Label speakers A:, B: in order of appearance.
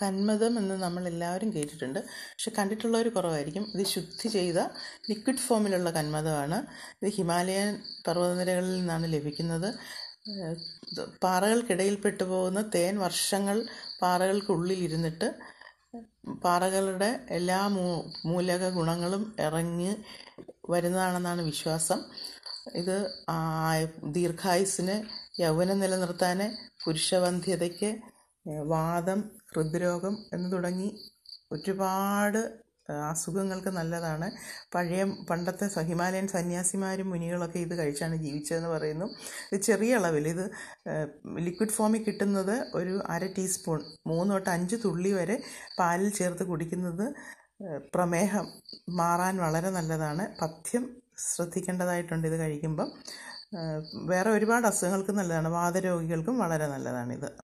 A: കന്മതം എന്ന് നമ്മൾ എല്ലാവരും കേട്ടിട്ടുണ്ട് പക്ഷെ കണ്ടിട്ടുള്ളവർ കുറവായിരിക്കും ഇത് ശുദ്ധി ചെയ്ത ലിക്വിഡ് ഫോമിലുള്ള കന്മതമാണ് ഇത് ഹിമാലയൻ പർവ്വതനിരകളിൽ നിന്നാണ് ലഭിക്കുന്നത് പാറകൾക്കിടയിൽ പെട്ടുപോകുന്ന തേൻ വർഷങ്ങൾ പാറകൾക്കുള്ളിൽ ഇരുന്നിട്ട് പാറകളുടെ എല്ലാ മൂ മൂലക ഗുണങ്ങളും ഇറങ്ങി വരുന്നതാണെന്നാണ് വിശ്വാസം ഇത് ദീർഘായുസിന് യൗവനം നിലനിർത്താൻ പുരുഷവന്ധ്യതയ്ക്ക് വാദം ഹൃദ്രോഗം എന്ന് തുടങ്ങി ഒരുപാട് അസുഖങ്ങൾക്ക് നല്ലതാണ് പഴയ പണ്ടത്തെ ഹിമാലയൻ സന്യാസിമാരും മുനികളൊക്കെ ഇത് കഴിച്ചാണ് ജീവിച്ചതെന്ന് പറയുന്നു ഇത് ചെറിയ അളവിൽ ഇത് ലിക്വിഡ് ഫോമിൽ കിട്ടുന്നത് ഒരു അര ടീസ്പൂൺ മൂന്ന് തൊട്ട് അഞ്ച് തുള്ളി വരെ പാലിൽ ചേർത്ത് കുടിക്കുന്നത് പ്രമേഹം മാറാൻ വളരെ നല്ലതാണ് പഥ്യം ശ്രദ്ധിക്കേണ്ടതായിട്ടുണ്ട് ഇത് കഴിക്കുമ്പം വേറെ ഒരുപാട് അസുഖങ്ങൾക്ക് നല്ലതാണ് വാതരോഗികൾക്കും വളരെ നല്ലതാണിത്